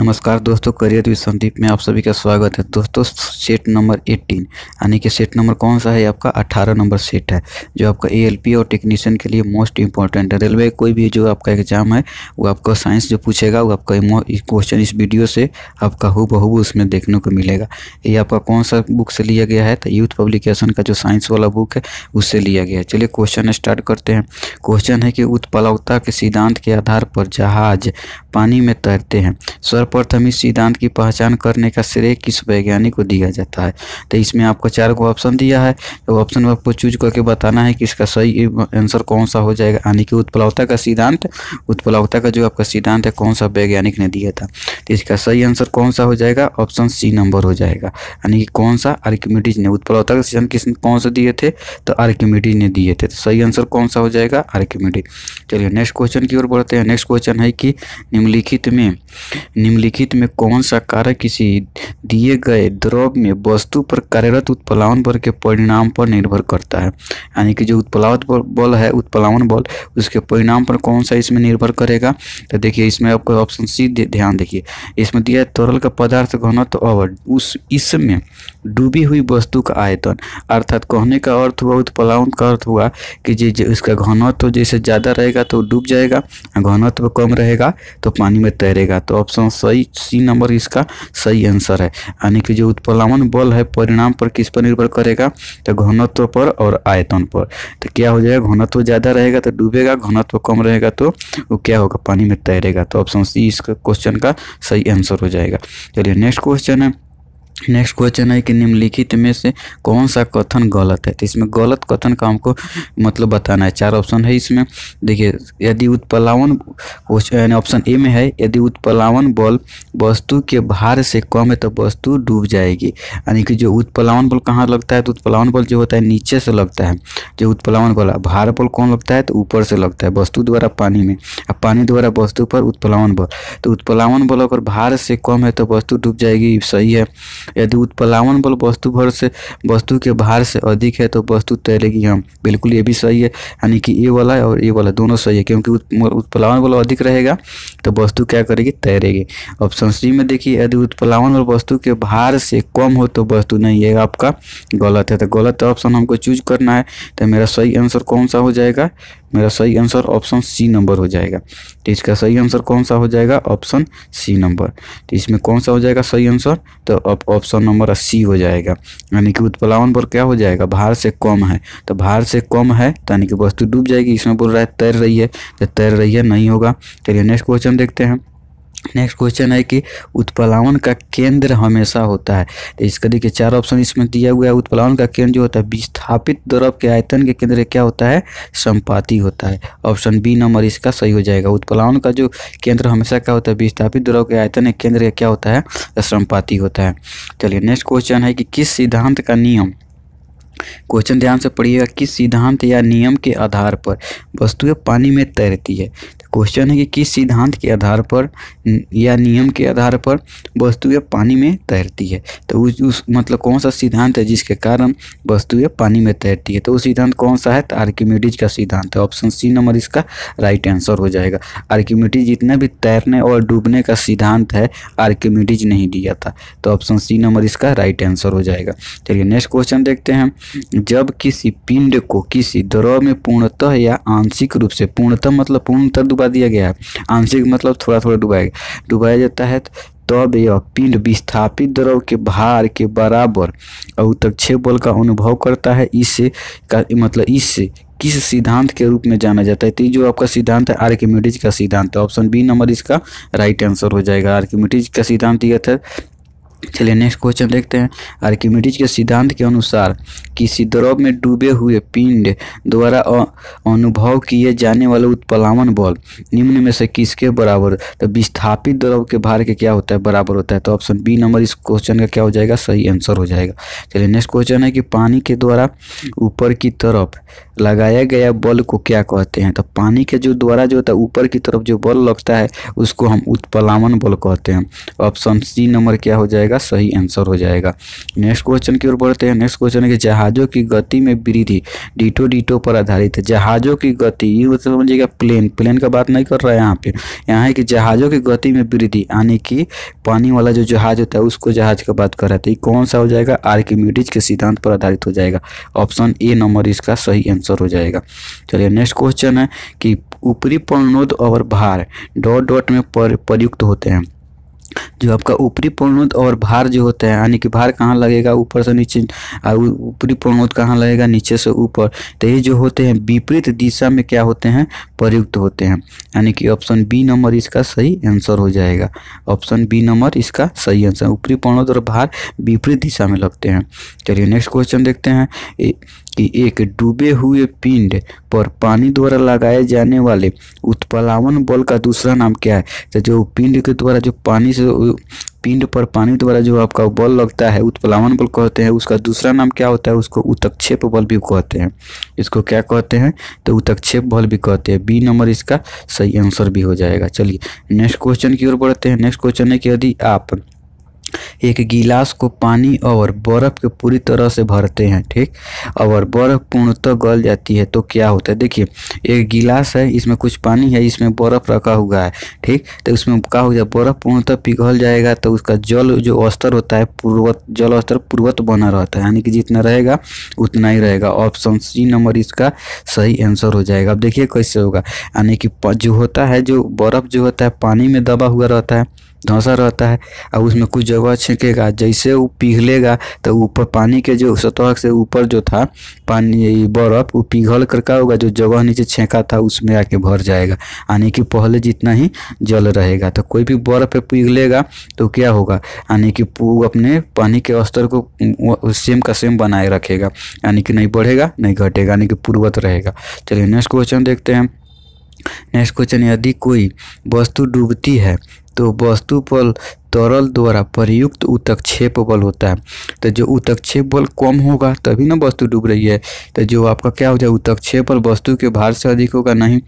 नमस्कार दोस्तों career with Sandeep में आप सभी का स्वागत है दोस्तों सेट नंबर 18 यानी कि सेट नंबर कौन सा है आपका 18 नंबर सेट है जो आपका एएलपी और टेक्नीशियन के लिए मोस्ट इंपॉर्टेंट है रेलवे कोई भी जो आपका एग्जाम है वो आपका साइंस जो पूछेगा वो आपका क्वेश्चन इस वीडियो से आपका हु बहु उसमें देखने को मिलेगा ये आपका कौन सा बुक से लिया गया है तो यूथ पब्लिकेशन का जो साइंस वाला बुक है उससे लिया गया है चलिए क्वेश्चन स्टार्ट करते हैं क्वेश्चन है कि उत्पलवता के सिद्धांत के आधार पर जहाज पानी में तैरते हैं सर्व सर्वप्रथम इस सिद्धांत की पहचान करने का श्रेय किस वैज्ञानिक को दिया जाता है तो इसमें आपको चार को ऑप्शन दिया है तो ऑप्शन में आपको चूज करके बताना है कि इसका सही आंसर कौन सा हो जाएगा यानी कि उत्पलवता का सिद्धांत उत्पलवता का जो आपका सिद्धांत है कौन सा वैज्ञानिक ने दिया था तो इसका सही आंसर कौन सा हो जाएगा ऑप्शन सी नंबर हो जाएगा यानी कि कौन सा आर्क्यूमिटीज ने उत्पलवता का सिद्धांत किस कौन सा दिए थे तो आर्क्यूमिटीज ने दिए थे तो सही आंसर कौन सा हो जाएगा आर्क्यूमिटीज चलिए नेक्स्ट क्वेश्चन की ओर बढ़ते हैं नेक्स्ट क्वेश्चन है कि निम्नलिखित में निम्न निम्नलिखित में कौन सा कारक किसी दिए गए द्रव में वस्तु पर कार्यरत उत्पलावन बल के परिणाम पर निर्भर करता है यानी कि जो उत्पलावत बल है उत्पलावन बल उसके परिणाम पर कौन सा इसमें निर्भर करेगा तो देखिए इसमें आपको ऑप्शन सी ध्यान देखिए इसमें दिया है तरल का पदार्थ घनत्व और उस इसमें डूबी हुई वस्तु का आयतन अर्थात कहने का अर्थ हुआ उत्पलावन का अर्थ हुआ कि जे इसका घनत्व जैसे ज़्यादा रहेगा तो डूब जाएगा घनत्व कम रहेगा तो पानी में तैरेगा तो ऑप्शन सही सी नंबर इसका सही आंसर है यानी कि जो उत्प्लावन बल है परिणाम पर किस पर निर्भर करेगा तो घनत्व पर और आयतन पर तो क्या हो जाएगा घनत्व ज़्यादा रहेगा तो डूबेगा घनत्व कम रहेगा तो वो क्या होगा पानी में तैरेगा तो ऑप्शन सी इसका क्वेश्चन का सही आंसर हो जाएगा चलिए नेक्स्ट क्वेश्चन है नेक्स्ट क्वेश्चन है कि निम्नलिखित में से कौन सा कथन गलत है तो इसमें गलत कथन का हमको मतलब बताना है चार ऑप्शन है इसमें देखिए यदि उत्पलावन क्वेश्चन ऑप्शन ए में है यदि उत्पलावन बल वस्तु के भार से कम है तो वस्तु डूब जाएगी यानी कि जो उत्पलावन बल कहाँ लगता है तो उत्पलावन बल जो होता है नीचे से लगता है जो उत्पलावन बल भार बल कौन लगता है तो ऊपर से लगता है वस्तु द्वारा पानी में और पानी द्वारा वस्तु पर उत्पलावन बल तो उत्पलावन बल अगर भार से कम है तो वस्तु डूब जाएगी सही है यदि उत्पलावन बल वस्तु भर से वस्तु के भार से अधिक है तो वस्तु तैरेगी हम हाँ, बिल्कुल ये भी सही है यानी कि ये वाला है और ये वाला दोनों सही है क्योंकि उत्पलावन बल अधिक रहेगा तो वस्तु क्या करेगी तैरेगी ऑप्शन सी में देखिए यदि उत्पलावन बल वस्तु के भार से कम हो तो वस्तु नहीं है आपका गलत है तो गलत ऑप्शन हमको चूज करना है तो मेरा सही आंसर कौन सा हो जाएगा मेरा सही आंसर ऑप्शन सी नंबर हो जाएगा तो इसका सही आंसर कौन सा हो जाएगा ऑप्शन सी नंबर तो इसमें कौन सा हो जाएगा सही आंसर तो अब ऑप्शन नंबर सी हो जाएगा यानी कि उत्प्लावन पर क्या हो जाएगा भार से कम है तो भार से कम है तो यानी कि वस्तु डूब जाएगी इसमें बोल रहा है तैर रही है तो तैर रही है नहीं होगा चलिए नेक्स्ट क्वेश्चन देखते हैं नेक्स्ट क्वेश्चन है कि उत्पलावन का केंद्र हमेशा होता है तो इसका देखिए चार ऑप्शन इसमें दिया हुआ है उत्पलावन का केंद्र जो होता है विस्थापित द्रव के आयतन के केंद्र क्या होता है संपाति होता है ऑप्शन बी नंबर इसका सही हो जाएगा उत्पलावन का जो केंद्र हमेशा क्या होता है विस्थापित द्रव के आयतन के केंद्र क्या होता है संपाति होता है चलिए नेक्स्ट क्वेश्चन है कि किस सिद्धांत का नियम क्वेश्चन ध्यान से पढ़िएगा किस सिद्धांत या नियम के आधार पर वस्तुएं पानी में तैरती है क्वेश्चन है कि किस सिद्धांत के आधार पर या नियम के आधार पर वस्तु पानी में तैरती है तो उस, उस मतलब कौन सा सिद्धांत है जिसके कारण वस्तु पानी में तैरती है तो वो सिद्धांत कौन सा है तो का सिद्धांत है ऑप्शन सी नंबर इसका राइट आंसर हो जाएगा आर्क्यूमिडीज जितना भी तैरने और डूबने का सिद्धांत है आर्क्यूमिडीज नहीं दिया था तो ऑप्शन सी नंबर इसका राइट आंसर हो जाएगा चलिए नेक्स्ट क्वेश्चन देखते हैं जब किसी पिंड को किसी द्रव में पूर्णतः या आंशिक रूप से पूर्णतः मतलब पूर्णतः डुबा दिया गया आंशिक मतलब थोड़ा थोड़ा डुबाया डुबाया जाता है तब तो यह पिंड विस्थापित द्रव के भार के बराबर अवतक्षे बल का अनुभव करता है इससे का मतलब इससे किस सिद्धांत के रूप में जाना जाता है तो जो आपका सिद्धांत है आर्किमिडीज का सिद्धांत है ऑप्शन बी नंबर इसका राइट आंसर हो जाएगा आर्किमिडीज का सिद्धांत यह था चलिए नेक्स्ट क्वेश्चन देखते हैं आर्किमिडीज के सिद्धांत के अनुसार किसी द्रव में डूबे हुए पिंड द्वारा अनुभव किए जाने वाले उत्पलावन बल निम्न में से किसके बराबर तो विस्थापित द्रव के भार के क्या होता है बराबर होता है तो ऑप्शन बी नंबर इस क्वेश्चन का क्या हो जाएगा सही आंसर हो जाएगा चलिए नेक्स्ट क्वेश्चन है कि पानी के द्वारा ऊपर की तरफ लगाया गया बल को क्या कहते हैं तो पानी के जो द्वारा जो होता है ऊपर की तरफ जो बल लगता है उसको हम उत्पलावन बल कहते हैं ऑप्शन सी नंबर क्या हो जाएगा जाएगा सही आंसर हो जाएगा नेक्स्ट क्वेश्चन की ओर बढ़ते हैं नेक्स्ट क्वेश्चन है कि जहाज़ों की गति में वृद्धि डीटो डीटो पर आधारित है जहाज़ों की गति ये मतलब समझिएगा प्लेन प्लेन का बात नहीं कर रहा है यहाँ पे यहाँ है कि जहाज़ों की गति में वृद्धि यानी कि पानी वाला जो जहाज़ होता है उसको जहाज का बात कर रहा था तो ये कौन सा हो जाएगा आर्किमिडीज के सिद्धांत पर आधारित हो जाएगा ऑप्शन ए नंबर इसका सही आंसर हो जाएगा चलिए नेक्स्ट क्वेश्चन है कि ऊपरी पर्णोद और भार डॉट डॉट में पर, प्रयुक्त होते हैं जो आपका ऊपरी पूर्णोद और भार जो होता है यानी कि भार कहाँ लगेगा ऊपर से नीचे और ऊपरी पूर्णोद कहाँ लगेगा नीचे से ऊपर तो ये जो होते हैं विपरीत दिशा में क्या होते हैं प्रयुक्त होते हैं यानी कि ऑप्शन बी नंबर इसका सही आंसर हो जाएगा ऑप्शन बी नंबर इसका सही आंसर ऊपरी पूर्णोद और भार विपरीत दिशा में लगते हैं चलिए नेक्स्ट क्वेश्चन देखते हैं कि एक डूबे हुए पिंड पर पानी द्वारा लगाए जाने वाले उत्पलावन बल का दूसरा नाम क्या है तो जो पिंड के द्वारा जो पानी से पिंड पर पानी द्वारा जो आपका बल लगता है उत्पलावन बल कहते हैं उसका दूसरा नाम क्या होता है उसको उत्क्षेप बल भी कहते हैं इसको क्या कहते हैं तो उत्क्षेप बल भी कहते हैं बी नंबर इसका सही आंसर भी हो जाएगा चलिए नेक्स्ट क्वेश्चन की ओर बढ़ते हैं नेक्स्ट क्वेश्चन है कि यदि आप एक गिलास को पानी और बर्फ़ के पूरी तरह से भरते हैं ठीक और बर्फ़ पूर्णतः गल जाती है तो क्या होता है देखिए एक गिलास है इसमें कुछ पानी है इसमें बर्फ़ रखा हुआ है ठीक तो उसमें क्या हो जाए बर्फ़ पूर्णतः पिघल जाएगा तो उसका जल जो स्तर होता है पूर्वत जल स्तर पूर्वत बना रहता है यानी कि जितना रहेगा उतना ही रहेगा ऑप्शन सी नंबर इसका सही आंसर हो जाएगा अब देखिए कैसे होगा यानी कि जो होता है जो बर्फ़ जो होता है पानी में दबा हुआ रहता है धंसा रहता है और उसमें कुछ जगह छिंकेगा जैसे वो पिघलेगा तो ऊपर पानी के जो सतह से ऊपर जो था पानी बर्फ़ वो पिघल कर का होगा जो जगह नीचे छेंका था उसमें आके भर जाएगा यानी कि पहले जितना ही जल रहेगा तो कोई भी बर्फ़ पे पिघलेगा तो क्या होगा यानी कि वो अपने पानी के स्तर को सेम का सेम बनाए रखेगा यानी कि नहीं बढ़ेगा नहीं घटेगा यानी कि पूर्वत रहेगा चलिए नेक्स्ट क्वेश्चन देखते हैं नेक्स्ट क्वेश्चन यदि कोई वस्तु डूबती है তো বস্তুপল तरल द्वारा प्रयुक्त उतक्षेप बल होता है तो जो उतक्षेप बल कम होगा तभी ना वस्तु डूब रही है तो जो आपका क्या हो जाए उतक्षेप बल वस्तु के भार से अधिक होगा नहीं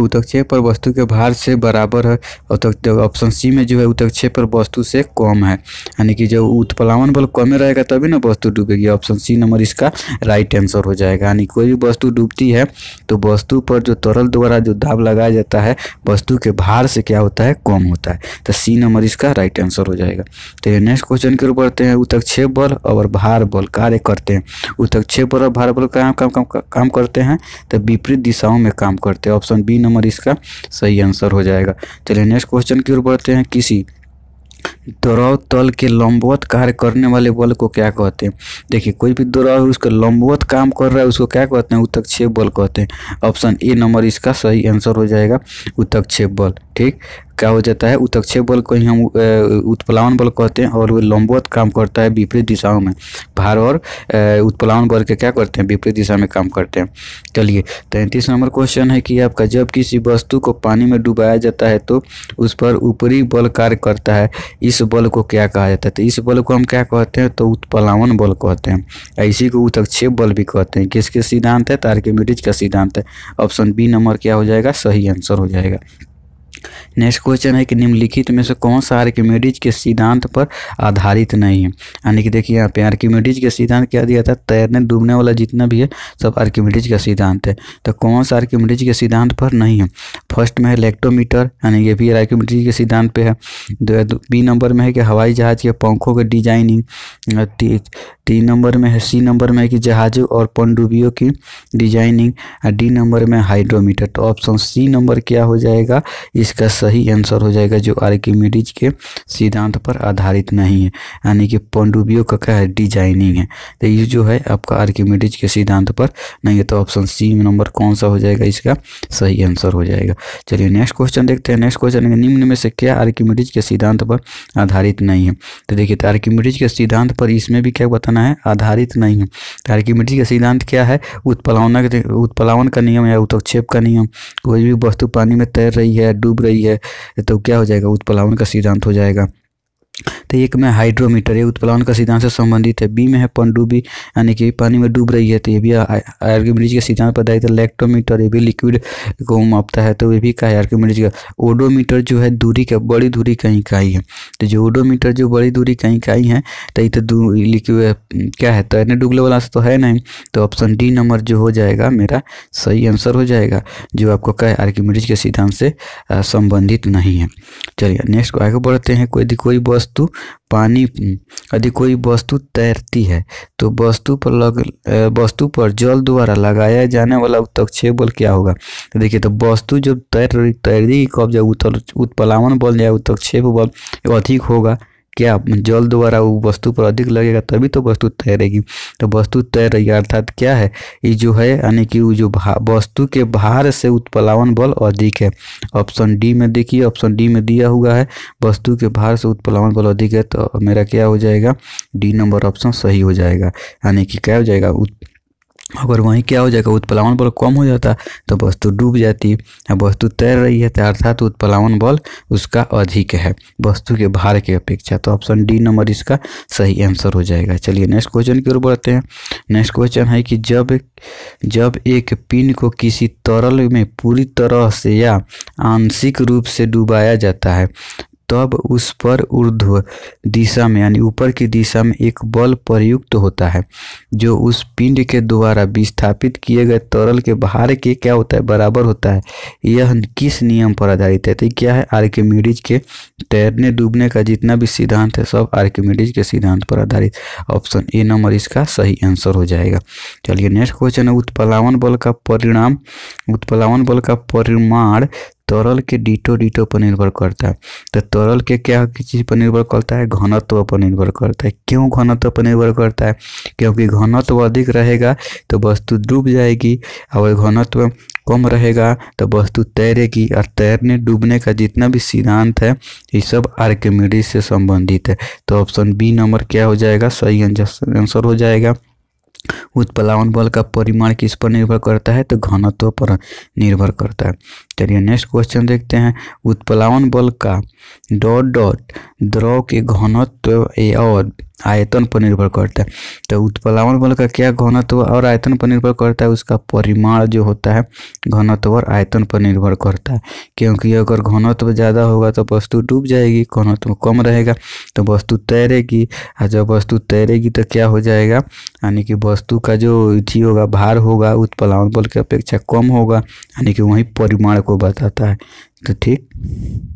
उतक्षेप पर वस्तु के भार से बराबर है और ऑप्शन सी में जो है उतक्षेप पर वस्तु से कम है यानी कि जो उत्पलावन बल कम रहेगा तभी ना वस्तु डूबेगी ऑप्शन सी नंबर इसका राइट आंसर हो जाएगा यानी कोई भी वस्तु डूबती है तो वस्तु पर जो तरल द्वारा जो दाब लगाया जाता है वस्तु के भार से क्या होता है कम होता है तो सी नंबर इसका राइट आंसर हो जाएगा तो नेक्स्ट क्वेश्चन की ओर बढ़ते हैं उतक उतक्षेप बल और भार बल कार्य करते हैं उतक उतक्षेप बल और भार बल काम काम काम काम करते हैं तो विपरीत दिशाओं में काम करते हैं ऑप्शन बी नंबर इसका सही आंसर हो जाएगा चलिए नेक्स्ट क्वेश्चन की ओर बढ़ते हैं किसी द्रव तल के लंबवत कार्य करने वाले बल को क्या कहते हैं देखिए कोई भी द्रव है उसका लंबवत काम कर रहा है उसको क्या कहते हैं छेप बल कहते हैं ऑप्शन ए नंबर इसका सही आंसर हो जाएगा छेप बल ठीक क्या हो जाता है उतक्षय बल को ही हम उत्प्लावन बल कहते हैं और वो लंबवत काम करता है विपरीत दिशाओं में भार और उत्प्लावन बल के क्या करते हैं विपरीत दिशा में काम करते हैं चलिए तैंतीस नंबर क्वेश्चन है कि आपका जब किसी वस्तु को पानी में डुबाया जाता है तो उस पर ऊपरी बल कार्य करता है इस बल को क्या कहा जाता है तो इस बल को हम क्या कहते हैं तो उत्प्लावन बल कहते हैं इसी को उतक्षेप बल भी कहते हैं किसके सिद्धांत है तारकेमिडिज का सिद्धांत है ऑप्शन बी नंबर क्या हो जाएगा सही आंसर हो जाएगा नेक्स्ट क्वेश्चन है कि निम्नलिखित में से कौन सा आर्किमेडीज के सिद्धांत पर आधारित नहीं है यानी कि देखिए यहाँ पे आर्किमेडीज के सिद्धांत क्या दिया था तैरने डूबने वाला जितना भी है सब आर्किमेडीज का सिद्धांत है तो कौन सा आर्किमेडीज के सिद्धांत पर नहीं है फर्स्ट में है इलेक्ट्रोमीटर यानी ये भी आर्किमेडीज के सिद्धांत पर है बी नंबर में है कि हवाई जहाज के पंखों के डिजाइनिंग तीन नंबर में है सी नंबर में है कि जहाज़ों और पनडुब्बियों की डिजाइनिंग डी नंबर में हाइड्रोमीटर तो ऑप्शन सी नंबर क्या हो जाएगा इसका सही आंसर हो जाएगा जो आर्किमिडीज के सिद्धांत पर आधारित नहीं है यानी कि पंडुबियों का क्या है डिजाइनिंग है तो ये जो है आपका आर्किमिडीज के सिद्धांत पर नहीं है तो ऑप्शन सी नंबर कौन सा हो जाएगा इसका सही आंसर हो जाएगा चलिए नेक्स्ट क्वेश्चन देखते हैं नेक्स्ट क्वेश्चन निम्न में से क्या आर्किमिडीज के सिद्धांत पर आधारित नहीं है तो देखिए तो आर्किमिडीज के सिद्धांत पर इसमें भी क्या बताना है आधारित नहीं है तो आर्किमिडीज का सिद्धांत क्या है उत्पलावना उत्पलावन का नियम या उत्क्षेप का नियम कोई भी वस्तु पानी में तैर रही है डूब डूब रही है तो क्या हो जाएगा उत्पलावन का सिद्धांत हो जाएगा तो एक में हाइड्रोमीटर ये उत्प्लावन का सिद्धांत से संबंधित है बी में है पनडुब्बी यानी कि पानी में डूब रही है तो ये भी आर्ग्यूमिनिज के सिद्धांत पर आधारित लैक्टोमीटर ये भी लिक्विड को मापता है तो ये भी का है का ओडोमीटर जो है दूरी का बड़ी दूरी कहीं का ही है तो जो ओडोमीटर जो बड़ी दूरी का ही है तो ये तो लिक्विड क्या है तो यानी डूबने वाला तो है नहीं तो ऑप्शन डी नंबर जो हो जाएगा मेरा सही आंसर हो जाएगा जो आपको का है आर्ग्यूमिनिज के सिद्धांत से संबंधित नहीं है चलिए नेक्स्ट आगे बढ़ते हैं कोई कोई बस वस्तु पानी यदि कोई वस्तु तैरती है तो वस्तु पर लग वस्तु पर जल द्वारा लगाया जाने वाला उत्तक्षेप बल क्या होगा तो देखिए तो वस्तु जब तैर तैरेगी कब जब उत्तर उत्पलावन बल या उत्तक्षेप बल अधिक होगा क्या जल द्वारा वो वस्तु पर अधिक लगेगा तभी तो वस्तु तैरेगी तो वस्तु तैर रही है अर्थात क्या है ये जो है यानी कि वो जो वस्तु के भार से उत्पलावन बल अधिक है ऑप्शन डी में देखिए ऑप्शन डी में दिया हुआ है वस्तु के भार से उत्पलावन बल अधिक है तो मेरा क्या हो जाएगा डी नंबर ऑप्शन सही हो जाएगा यानी कि क्या हो जाएगा उत... अगर वहीं क्या हो जाएगा उत्पलावन बल कम हो जाता तो वस्तु डूब जाती है वस्तु तैर रही है तो अर्थात उत्पलावन बल उसका अधिक है वस्तु के भार की अपेक्षा तो ऑप्शन डी नंबर इसका सही आंसर हो जाएगा चलिए नेक्स्ट क्वेश्चन की ओर बढ़ते हैं नेक्स्ट क्वेश्चन है कि जब जब एक पिन को किसी तरल में पूरी तरह से या आंशिक रूप से डुबाया जाता है तब उस पर ऊर्ध्व दिशा में यानी ऊपर की दिशा में एक बल प्रयुक्त होता है जो उस पिंड के द्वारा विस्थापित किए गए तरल के बाहर के क्या होता है बराबर होता है यह किस नियम पर आधारित है तो क्या है आर्किमिडीज के तैरने डूबने का जितना भी सिद्धांत है सब आर्किमिडीज के सिद्धांत पर आधारित ऑप्शन ए नंबर इसका सही आंसर हो जाएगा चलिए नेक्स्ट क्वेश्चन है उत्पलावन बल का परिणाम उत्पलावन बल का परिमाण तरल के डीटो डीटो पर निर्भर करता है तो तरल के क्या चीज़ पर निर्भर करता है घनत्व पर निर्भर करता है क्यों घनत्व पर निर्भर करता है क्योंकि घनत्व अधिक रहेगा तो वस्तु डूब जाएगी और घनत्व कम रहेगा तो वस्तु तैरेगी और तैरने डूबने का जितना भी सिद्धांत है ये सब आर्किमिडीज से संबंधित है तो ऑप्शन बी नंबर क्या हो जाएगा सही आंसर हो जाएगा उत्प्लावन बल का परिमाण किस पर निर्भर करता है तो घनत्व पर निर्भर करता है चलिए नेक्स्ट क्वेश्चन देखते हैं उत्प्लावन बल का डॉट डॉट द्रव के घनत्व और आयतन पर निर्भर करता है तो उत्प्लावन बल का क्या घनत्व और आयतन पर निर्भर करता है उसका परिमाण जो होता है घनत्व और आयतन पर निर्भर करता है क्योंकि अगर घनत्व ज़्यादा होगा तो वस्तु डूब जाएगी घनत्व कम रहेगा तो वस्तु तैरेगी और जब वस्तु तैरेगी तो क्या हो जाएगा यानी कि वस्तु का जो थी होगा भार होगा उत्प्लावन बल की अपेक्षा कम होगा यानी कि वहीं परिमाण को बताता है तो ठीक